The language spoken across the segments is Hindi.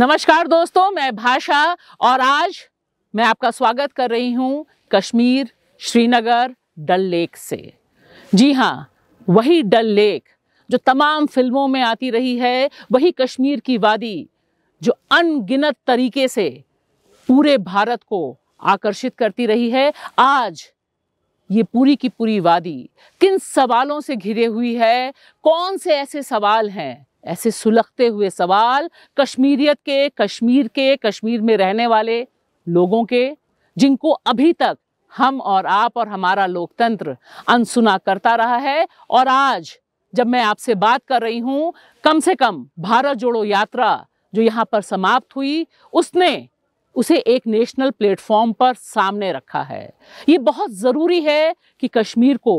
नमस्कार दोस्तों मैं भाषा और आज मैं आपका स्वागत कर रही हूँ कश्मीर श्रीनगर डल लेक से जी हाँ वही डल लेक जो तमाम फिल्मों में आती रही है वही कश्मीर की वादी जो अनगिनत तरीके से पूरे भारत को आकर्षित करती रही है आज ये पूरी की पूरी वादी किन सवालों से घिरे हुई है कौन से ऐसे सवाल हैं ऐसे सुलगते हुए सवाल कश्मीरियत के कश्मीर के कश्मीर में रहने वाले लोगों के जिनको अभी तक हम और आप और हमारा लोकतंत्र अनसुना करता रहा है और आज जब मैं आपसे बात कर रही हूँ कम से कम भारत जोड़ो यात्रा जो यहाँ पर समाप्त हुई उसने उसे एक नेशनल प्लेटफॉर्म पर सामने रखा है ये बहुत ज़रूरी है कि कश्मीर को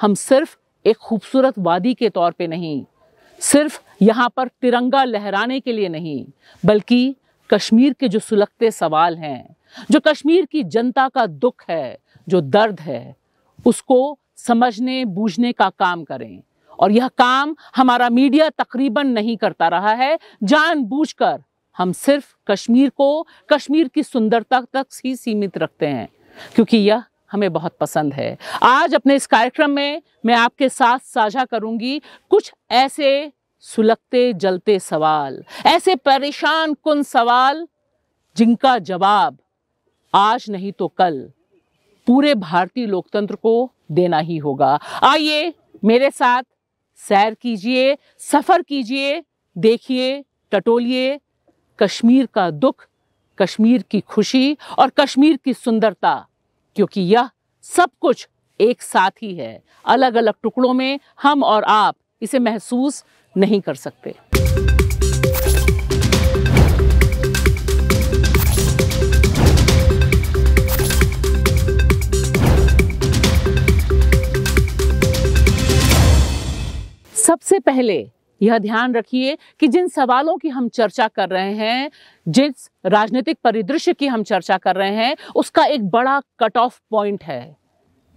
हम सिर्फ एक खूबसूरत वादी के तौर पे नहीं सिर्फ यहाँ पर तिरंगा लहराने के लिए नहीं बल्कि कश्मीर के जो सुलगते सवाल हैं जो कश्मीर की जनता का दुख है जो दर्द है उसको समझने बूझने का काम करें और यह काम हमारा मीडिया तकरीबन नहीं करता रहा है जानबूझकर हम सिर्फ कश्मीर को कश्मीर की सुंदरता तक ही सीमित रखते हैं क्योंकि यह हमें बहुत पसंद है आज अपने इस कार्यक्रम में मैं आपके साथ साझा करूंगी कुछ ऐसे सुलगते जलते सवाल ऐसे परेशान कुन सवाल जिनका जवाब आज नहीं तो कल पूरे भारतीय लोकतंत्र को देना ही होगा आइए मेरे साथ सैर कीजिए सफ़र कीजिए देखिए टटोलिए कश्मीर का दुख कश्मीर की खुशी और कश्मीर की सुंदरता क्योंकि यह सब कुछ एक साथ ही है अलग अलग टुकड़ों में हम और आप इसे महसूस नहीं कर सकते सबसे पहले यह ध्यान रखिए कि जिन सवालों की हम चर्चा कर रहे हैं जिस राजनीतिक परिदृश्य की हम चर्चा कर रहे हैं उसका एक बड़ा कट ऑफ पॉइंट है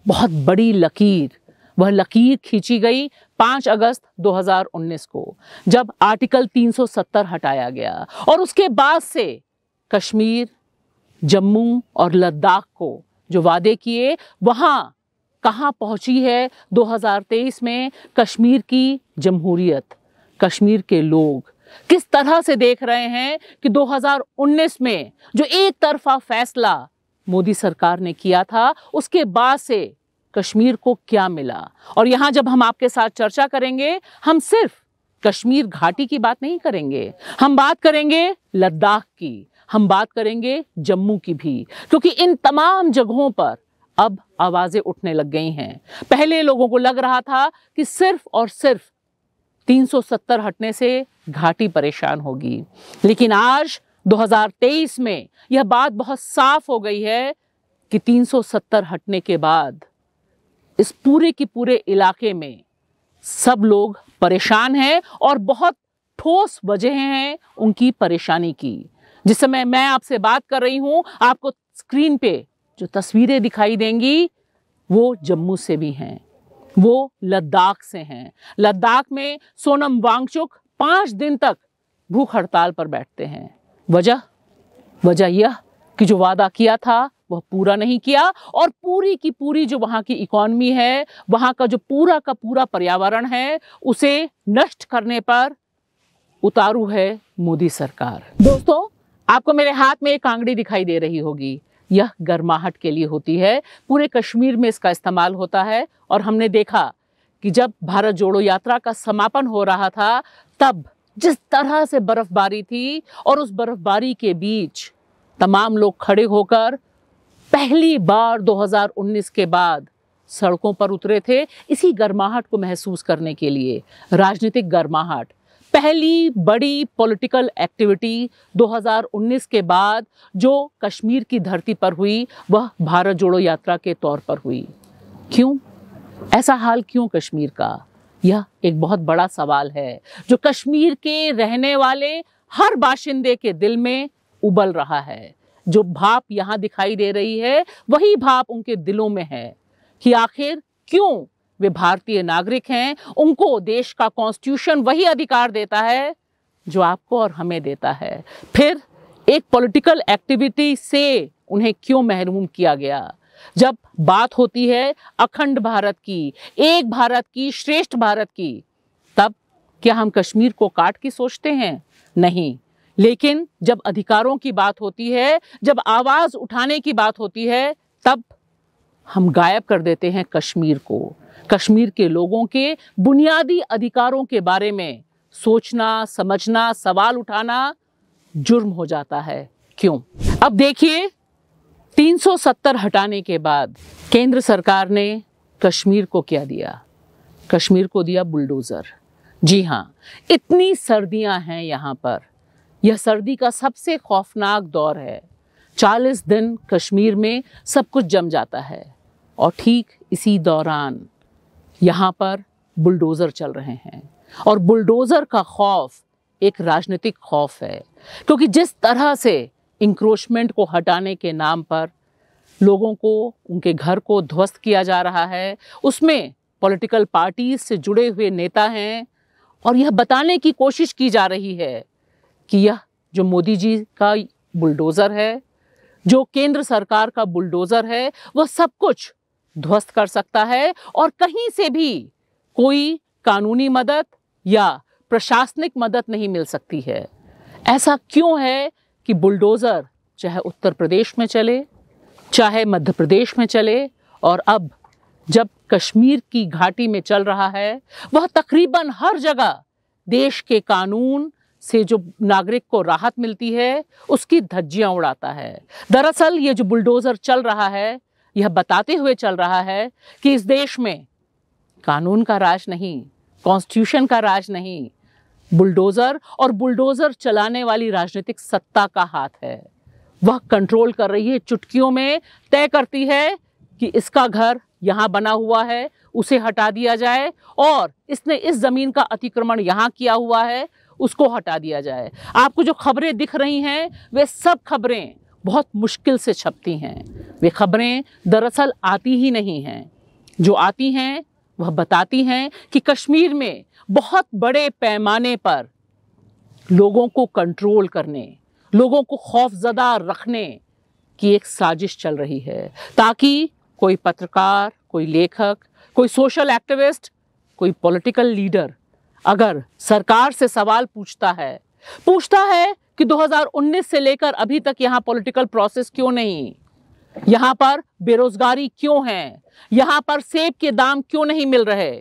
बहुत बड़ी लकीर वह लकीर खींची गई 5 अगस्त 2019 को जब आर्टिकल 370 हटाया गया और उसके बाद से कश्मीर जम्मू और लद्दाख को जो वादे किए वहाँ कहाँ पहुँची है 2023 में कश्मीर की जमहूरियत कश्मीर के लोग किस तरह से देख रहे हैं कि 2019 में जो एक तरफा फैसला मोदी सरकार ने किया था उसके बाद से कश्मीर को क्या मिला और यहाँ जब हम आपके साथ चर्चा करेंगे हम सिर्फ कश्मीर घाटी की बात नहीं करेंगे हम बात करेंगे लद्दाख की हम बात करेंगे जम्मू की भी क्योंकि इन तमाम जगहों पर अब आवाज़ें उठने लग गई हैं पहले लोगों को लग रहा था कि सिर्फ और सिर्फ 370 हटने से घाटी परेशान होगी लेकिन आज 2023 में यह बात बहुत साफ हो गई है कि 370 हटने के बाद इस पूरे के पूरे इलाके में सब लोग परेशान हैं और बहुत ठोस वजह हैं उनकी परेशानी की जिस समय मैं आपसे बात कर रही हूं आपको स्क्रीन पे जो तस्वीरें दिखाई देंगी वो जम्मू से भी हैं वो लद्दाख से हैं लद्दाख में सोनम वांगचुक पाँच दिन तक भूख हड़ताल पर बैठते हैं वजह वजह यह कि जो वादा किया था वह पूरा नहीं किया और पूरी की पूरी जो वहाँ की इकॉनमी है वहाँ का जो पूरा का पूरा पर्यावरण है उसे नष्ट करने पर उतारू है मोदी सरकार दोस्तों आपको मेरे हाथ में एक आंगड़ी दिखाई दे रही होगी यह गर्माहट के लिए होती है पूरे कश्मीर में इसका इस्तेमाल होता है और हमने देखा कि जब भारत जोड़ो यात्रा का समापन हो रहा था तब जिस तरह से बर्फबारी थी और उस बर्फबारी के बीच तमाम लोग खड़े होकर पहली बार 2019 के बाद सड़कों पर उतरे थे इसी गर्माहट को महसूस करने के लिए राजनीतिक गर्माहट पहली बड़ी पॉलिटिकल एक्टिविटी 2019 के बाद जो कश्मीर की धरती पर हुई वह भारत जोड़ो यात्रा के तौर पर हुई क्यों ऐसा हाल क्यों कश्मीर का यह एक बहुत बड़ा सवाल है जो कश्मीर के रहने वाले हर बाशिंदे के दिल में उबल रहा है जो भाप यहाँ दिखाई दे रही है वही भाप उनके दिलों में है कि आखिर क्यों वे भारतीय नागरिक हैं उनको देश का कॉन्स्टिट्यूशन वही अधिकार देता है जो आपको और हमें देता है फिर एक पॉलिटिकल एक्टिविटी से उन्हें क्यों महरूम किया गया जब बात होती है अखंड भारत की एक भारत की श्रेष्ठ भारत की तब क्या हम कश्मीर को काट के सोचते हैं नहीं लेकिन जब अधिकारों की बात होती है जब आवाज़ उठाने की बात होती है तब हम गायब कर देते हैं कश्मीर को कश्मीर के लोगों के बुनियादी अधिकारों के बारे में सोचना समझना सवाल उठाना जुर्म हो जाता है क्यों अब देखिए 370 हटाने के बाद केंद्र सरकार ने कश्मीर को क्या दिया कश्मीर को दिया बुलडोज़र जी हाँ इतनी सर्दियां हैं यहाँ पर यह सर्दी का सबसे खौफनाक दौर है 40 दिन कश्मीर में सब कुछ जम जाता है और ठीक इसी दौरान यहाँ पर बुलडोज़र चल रहे हैं और बुलडोज़र का खौफ एक राजनीतिक खौफ है क्योंकि जिस तरह से इंक्रोचमेंट को हटाने के नाम पर लोगों को उनके घर को ध्वस्त किया जा रहा है उसमें पॉलिटिकल पार्टीज से जुड़े हुए नेता हैं और यह बताने की कोशिश की जा रही है कि यह जो मोदी जी का बुलडोज़र है जो केंद्र सरकार का बुलडोज़र है वह सब कुछ ध्वस्त कर सकता है और कहीं से भी कोई कानूनी मदद या प्रशासनिक मदद नहीं मिल सकती है ऐसा क्यों है कि बुलडोज़र चाहे उत्तर प्रदेश में चले चाहे मध्य प्रदेश में चले और अब जब कश्मीर की घाटी में चल रहा है वह तकरीबन हर जगह देश के कानून से जो नागरिक को राहत मिलती है उसकी धज्जियां उड़ाता है दरअसल ये जो बुलडोज़र चल रहा है यह बताते हुए चल रहा है कि इस देश में कानून का राज नहीं कॉन्स्टिट्यूशन का राज नहीं बुलडोज़र और बुलडोज़र चलाने वाली राजनीतिक सत्ता का हाथ है वह कंट्रोल कर रही है चुटकियों में तय करती है कि इसका घर यहाँ बना हुआ है उसे हटा दिया जाए और इसने इस ज़मीन का अतिक्रमण यहाँ किया हुआ है उसको हटा दिया जाए आपको जो खबरें दिख रही हैं वे सब खबरें बहुत मुश्किल से छपती हैं वे खबरें दरअसल आती ही नहीं हैं जो आती हैं वह बताती हैं कि कश्मीर में बहुत बड़े पैमाने पर लोगों को कंट्रोल करने लोगों को खौफजदा रखने की एक साजिश चल रही है ताकि कोई पत्रकार कोई लेखक कोई सोशल एक्टिविस्ट कोई पॉलिटिकल लीडर अगर सरकार से सवाल पूछता है पूछता है कि 2019 से लेकर अभी तक यहाँ पॉलिटिकल प्रोसेस क्यों नहीं यहाँ पर बेरोजगारी क्यों है यहाँ पर सेब के दाम क्यों नहीं मिल रहे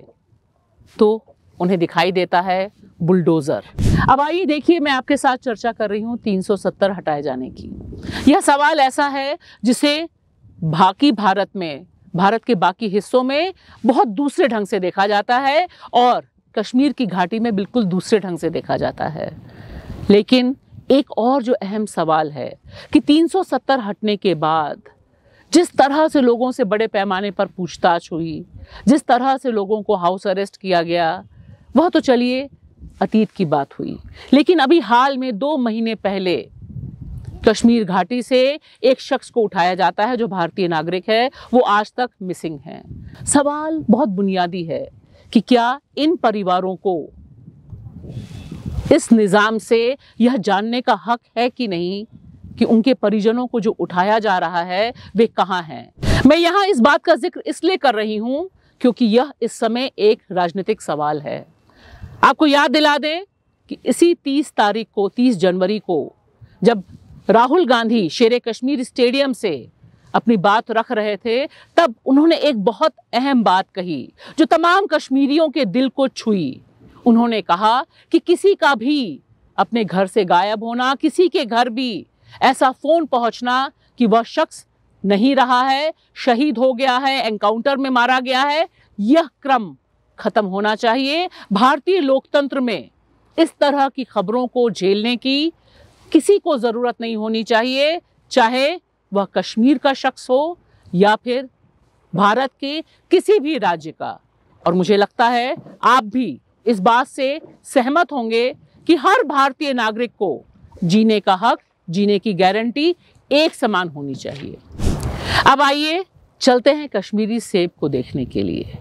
तो उन्हें दिखाई देता है बुलडोज़र अब आइए देखिए मैं आपके साथ चर्चा कर रही हूँ 370 हटाए जाने की यह सवाल ऐसा है जिसे बाकी भारत में भारत के बाकी हिस्सों में बहुत दूसरे ढंग से देखा जाता है और कश्मीर की घाटी में बिल्कुल दूसरे ढंग से देखा जाता है लेकिन एक और जो अहम सवाल है कि 370 हटने के बाद जिस तरह से लोगों से बड़े पैमाने पर पूछताछ हुई जिस तरह से लोगों को हाउस अरेस्ट किया गया वह तो चलिए अतीत की बात हुई लेकिन अभी हाल में दो महीने पहले कश्मीर घाटी से एक शख्स को उठाया जाता है जो भारतीय नागरिक है वो आज तक मिसिंग है सवाल बहुत बुनियादी है कि क्या इन परिवारों को इस निज़ाम से यह जानने का हक है कि नहीं कि उनके परिजनों को जो उठाया जा रहा है वे कहाँ हैं मैं यहाँ इस बात का जिक्र इसलिए कर रही हूँ क्योंकि यह इस समय एक राजनीतिक सवाल है आपको याद दिला दें कि इसी तीस तारीख को तीस जनवरी को जब राहुल गांधी शेर कश्मीर स्टेडियम से अपनी बात रख रहे थे तब उन्होंने एक बहुत अहम बात कही जो तमाम कश्मीरियों के दिल को छुई उन्होंने कहा कि किसी का भी अपने घर से गायब होना किसी के घर भी ऐसा फ़ोन पहुंचना कि वह शख्स नहीं रहा है शहीद हो गया है एनकाउंटर में मारा गया है यह क्रम खत्म होना चाहिए भारतीय लोकतंत्र में इस तरह की खबरों को झेलने की किसी को ज़रूरत नहीं होनी चाहिए चाहे वह कश्मीर का शख्स हो या फिर भारत के किसी भी राज्य का और मुझे लगता है आप भी इस बात से सहमत होंगे कि हर भारतीय नागरिक को जीने का हक जीने की गारंटी एक समान होनी चाहिए अब आइए चलते हैं कश्मीरी सेब को देखने के लिए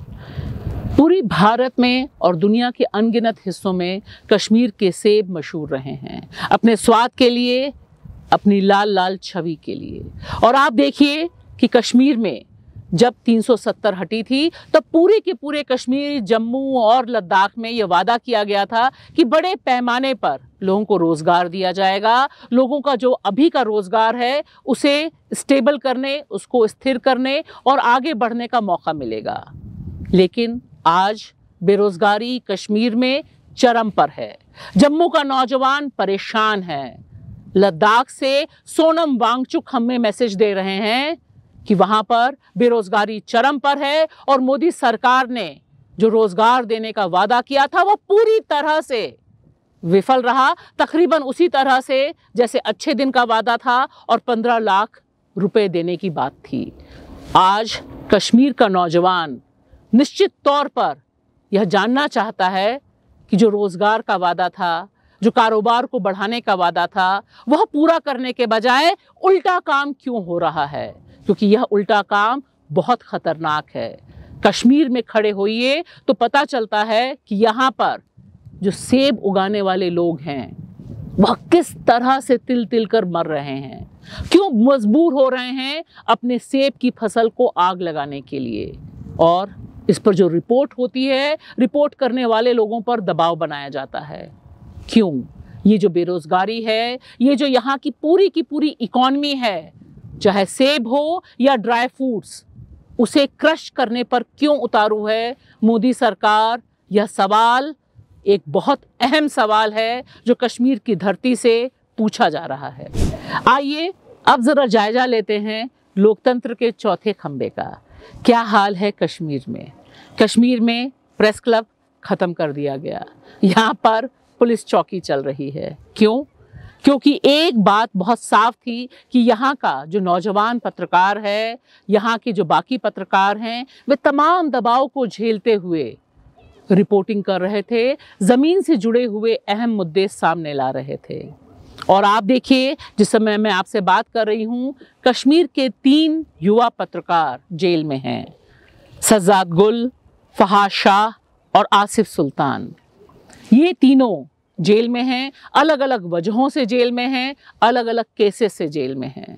पूरी भारत में और दुनिया के अनगिनत हिस्सों में कश्मीर के सेब मशहूर रहे हैं अपने स्वाद के लिए अपनी लाल लाल छवि के लिए और आप देखिए कि कश्मीर में जब 370 हटी थी तब पूरे के पूरे कश्मीर जम्मू और लद्दाख में ये वादा किया गया था कि बड़े पैमाने पर लोगों को रोज़गार दिया जाएगा लोगों का जो अभी का रोज़गार है उसे स्टेबल करने उसको स्थिर करने और आगे बढ़ने का मौका मिलेगा लेकिन आज बेरोज़गारी कश्मीर में चरम पर है जम्मू का नौजवान परेशान है लद्दाख से सोनम वांगचुक हमें मैसेज दे रहे हैं कि वहाँ पर बेरोजगारी चरम पर है और मोदी सरकार ने जो रोजगार देने का वादा किया था वो पूरी तरह से विफल रहा तकरीबन उसी तरह से जैसे अच्छे दिन का वादा था और पंद्रह लाख रुपए देने की बात थी आज कश्मीर का नौजवान निश्चित तौर पर यह जानना चाहता है कि जो रोज़गार का वादा था जो कारोबार को बढ़ाने का वादा था वह पूरा करने के बजाय उल्टा काम क्यों हो रहा है क्योंकि यह उल्टा काम बहुत खतरनाक है कश्मीर में खड़े होइए तो पता चलता है कि यहाँ पर जो सेब उगाने वाले लोग हैं वह किस तरह से तिल तिल कर मर रहे हैं क्यों मजबूर हो रहे हैं अपने सेब की फसल को आग लगाने के लिए और इस पर जो रिपोर्ट होती है रिपोर्ट करने वाले लोगों पर दबाव बनाया जाता है क्यों ये जो बेरोज़गारी है ये जो यहाँ की पूरी की पूरी इकॉनमी है चाहे सेब हो या ड्राई फ्रूट्स उसे क्रश करने पर क्यों उतारू है मोदी सरकार यह सवाल एक बहुत अहम सवाल है जो कश्मीर की धरती से पूछा जा रहा है आइए अब ज़रा जायजा लेते हैं लोकतंत्र के चौथे खंबे का क्या हाल है कश्मीर में कश्मीर में प्रेस क्लब ख़त्म कर दिया गया यहाँ पर पुलिस चौकी चल रही है क्यों क्योंकि एक बात बहुत साफ थी कि यहाँ का जो नौजवान पत्रकार है यहाँ के जो बाकी पत्रकार हैं वे तमाम दबाव को झेलते हुए रिपोर्टिंग कर रहे थे ज़मीन से जुड़े हुए अहम मुद्दे सामने ला रहे थे और आप देखिए जिस समय मैं आपसे बात कर रही हूँ कश्मीर के तीन युवा पत्रकार जेल में हैं सज्जाद गुल फहा शाह और आसिफ सुल्तान ये तीनों जेल में हैं अलग अलग वजहों से जेल में हैं अलग अलग केसेस से जेल में हैं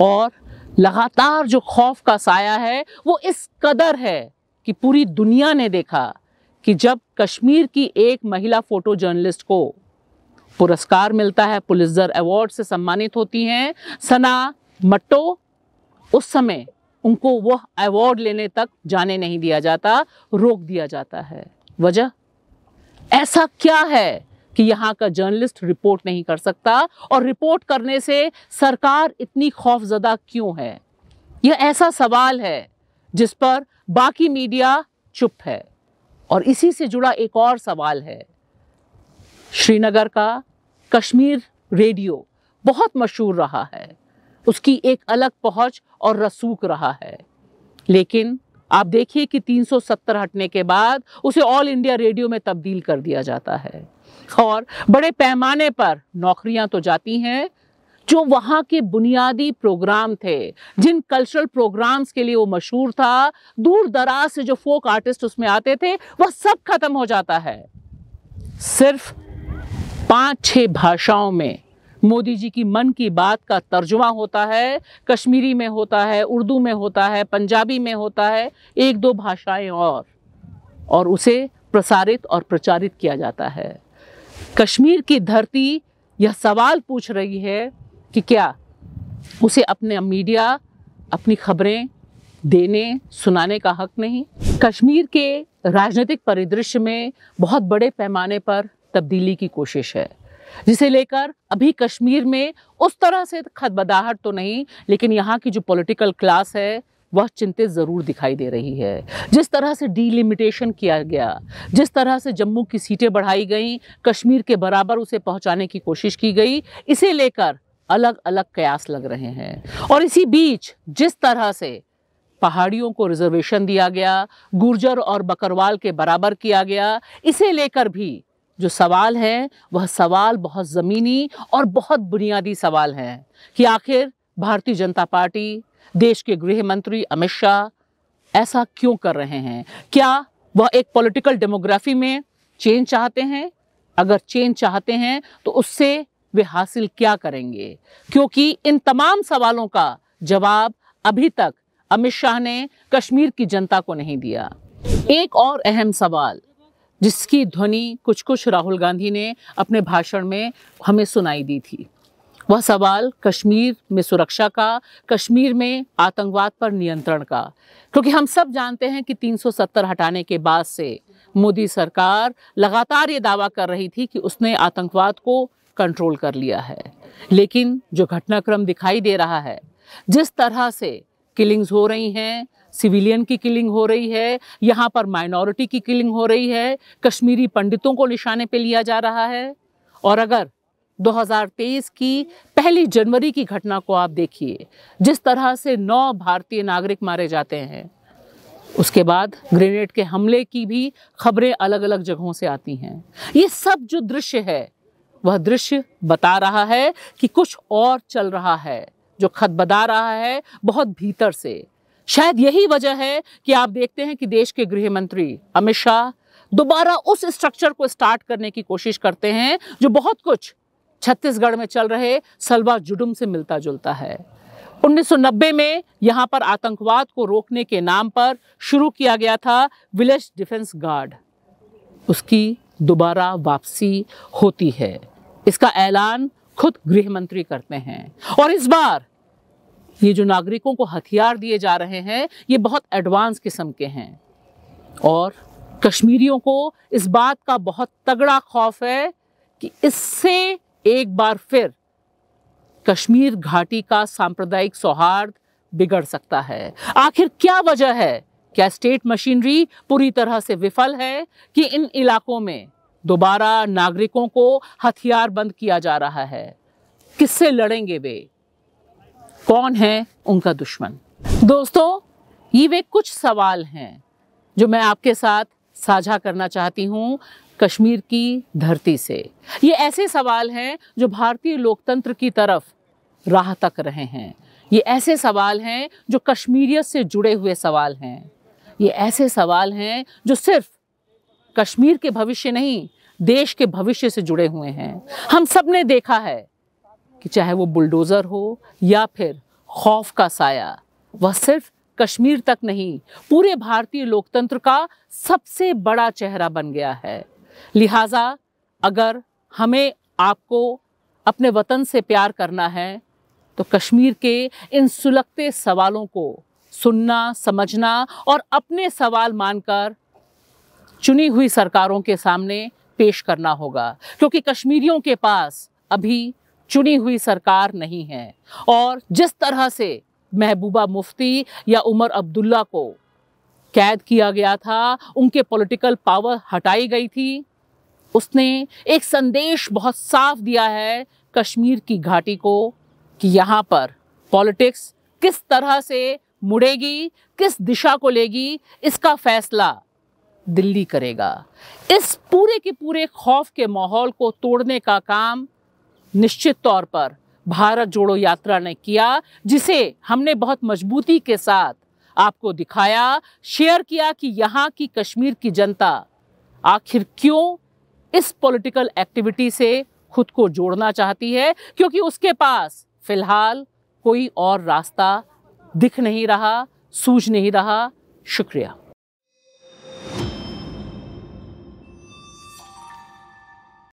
और लगातार जो खौफ का साया है वो इस कदर है कि पूरी दुनिया ने देखा कि जब कश्मीर की एक महिला फ़ोटो जर्नलिस्ट को पुरस्कार मिलता है पुलिसजर अवार्ड से सम्मानित होती हैं सना मट्टो उस समय उनको वह अवार्ड लेने तक जाने नहीं दिया जाता रोक दिया जाता है वजह ऐसा क्या है कि यहाँ का जर्नलिस्ट रिपोर्ट नहीं कर सकता और रिपोर्ट करने से सरकार इतनी खौफजदा क्यों है यह ऐसा सवाल है जिस पर बाकी मीडिया चुप है और इसी से जुड़ा एक और सवाल है श्रीनगर का कश्मीर रेडियो बहुत मशहूर रहा है उसकी एक अलग पहुंच और रसूख रहा है लेकिन आप देखिए कि 370 हटने के बाद उसे ऑल इंडिया रेडियो में तब्दील कर दिया जाता है और बड़े पैमाने पर नौकरियां तो जाती हैं जो वहाँ के बुनियादी प्रोग्राम थे जिन कल्चरल प्रोग्राम्स के लिए वो मशहूर था दूर दराज से जो फोक आर्टिस्ट उसमें आते थे वह सब खत्म हो जाता है सिर्फ पाँच छह भाषाओं में मोदी जी की मन की बात का तर्जुमा होता है कश्मीरी में होता है उर्दू में होता है पंजाबी में होता है एक दो भाषाएं और और उसे प्रसारित और प्रचारित किया जाता है कश्मीर की धरती यह सवाल पूछ रही है कि क्या उसे अपने मीडिया अपनी खबरें देने सुनाने का हक नहीं कश्मीर के राजनीतिक परिदृश्य में बहुत बड़े पैमाने पर तब्दीली की कोशिश है जिसे लेकर अभी कश्मीर में उस तरह से खदबदाहट तो नहीं लेकिन यहाँ की जो पॉलिटिकल क्लास है वह चिंतित ज़रूर दिखाई दे रही है जिस तरह से डीलिमिटेशन किया गया जिस तरह से जम्मू की सीटें बढ़ाई गई कश्मीर के बराबर उसे पहुंचाने की कोशिश की गई इसे लेकर अलग अलग कयास लग रहे हैं और इसी बीच जिस तरह से पहाड़ियों को रिजर्वेशन दिया गया गुर्जर और बकरवाल के बराबर किया गया इसे लेकर भी जो सवाल हैं वह सवाल बहुत ज़मीनी और बहुत बुनियादी सवाल हैं कि आखिर भारतीय जनता पार्टी देश के गृह मंत्री अमित शाह ऐसा क्यों कर रहे हैं क्या वह एक पॉलिटिकल डेमोग्राफी में चेंज चाहते हैं अगर चेंज चाहते हैं तो उससे वे हासिल क्या करेंगे क्योंकि इन तमाम सवालों का जवाब अभी तक अमित शाह ने कश्मीर की जनता को नहीं दिया एक और अहम सवाल जिसकी ध्वनि कुछ कुछ राहुल गांधी ने अपने भाषण में हमें सुनाई दी थी वह सवाल कश्मीर में सुरक्षा का कश्मीर में आतंकवाद पर नियंत्रण का क्योंकि हम सब जानते हैं कि 370 हटाने के बाद से मोदी सरकार लगातार ये दावा कर रही थी कि उसने आतंकवाद को कंट्रोल कर लिया है लेकिन जो घटनाक्रम दिखाई दे रहा है जिस तरह से किलिंग्स हो रही हैं सिविलियन की किलिंग हो रही है यहाँ पर माइनॉरिटी की किलिंग हो रही है कश्मीरी पंडितों को निशाने पे लिया जा रहा है और अगर 2023 की पहली जनवरी की घटना को आप देखिए जिस तरह से नौ भारतीय नागरिक मारे जाते हैं उसके बाद ग्रेनेड के हमले की भी खबरें अलग अलग जगहों से आती हैं ये सब जो दृश्य है वह दृश्य बता रहा है कि कुछ और चल रहा है जो खत बता रहा है बहुत भीतर से शायद यही वजह है कि आप देखते हैं कि देश के गृह मंत्री अमित शाह दोबारा उस स्ट्रक्चर को स्टार्ट करने की कोशिश करते हैं जो बहुत कुछ छत्तीसगढ़ में चल रहे सलवा जुडुम से मिलता जुलता है 1990 में यहाँ पर आतंकवाद को रोकने के नाम पर शुरू किया गया था विलेज डिफेंस गार्ड उसकी दोबारा वापसी होती है इसका ऐलान खुद गृह मंत्री करते हैं और इस बार ये जो नागरिकों को हथियार दिए जा रहे हैं ये बहुत एडवांस किस्म के हैं और कश्मीरियों को इस बात का बहुत तगड़ा खौफ है कि इससे एक बार फिर कश्मीर घाटी का सांप्रदायिक सौहार्द बिगड़ सकता है आखिर क्या वजह है क्या स्टेट मशीनरी पूरी तरह से विफल है कि इन इलाकों में दोबारा नागरिकों को हथियार बंद किया जा रहा है किससे लड़ेंगे वे कौन है उनका दुश्मन दोस्तों ये वे कुछ सवाल हैं जो मैं आपके साथ साझा करना चाहती हूँ कश्मीर की धरती से ये ऐसे सवाल हैं जो भारतीय लोकतंत्र की तरफ राह तक रहे हैं ये ऐसे सवाल हैं जो कश्मीरियत से जुड़े हुए सवाल हैं ये ऐसे सवाल हैं जो सिर्फ कश्मीर के भविष्य नहीं देश के भविष्य से जुड़े हुए हैं हम सब ने देखा है कि चाहे वो बुलडोज़र हो या फिर खौफ का साया वह सिर्फ कश्मीर तक नहीं पूरे भारतीय लोकतंत्र का सबसे बड़ा चेहरा बन गया है लिहाजा अगर हमें आपको अपने वतन से प्यार करना है तो कश्मीर के इन सुलगते सवालों को सुनना समझना और अपने सवाल मानकर चुनी हुई सरकारों के सामने पेश करना होगा क्योंकि कश्मीरियों के पास अभी चुनी हुई सरकार नहीं है और जिस तरह से महबूबा मुफ्ती या उमर अब्दुल्ला को कैद किया गया था उनके पॉलिटिकल पावर हटाई गई थी उसने एक संदेश बहुत साफ दिया है कश्मीर की घाटी को कि यहाँ पर पॉलिटिक्स किस तरह से मुड़ेगी किस दिशा को लेगी इसका फैसला दिल्ली करेगा इस पूरे के पूरे खौफ के माहौल को तोड़ने का काम निश्चित तौर पर भारत जोड़ो यात्रा ने किया जिसे हमने बहुत मजबूती के साथ आपको दिखाया शेयर किया कि यहाँ की कश्मीर की जनता आखिर क्यों इस पॉलिटिकल एक्टिविटी से खुद को जोड़ना चाहती है क्योंकि उसके पास फिलहाल कोई और रास्ता दिख नहीं रहा सूझ नहीं रहा शुक्रिया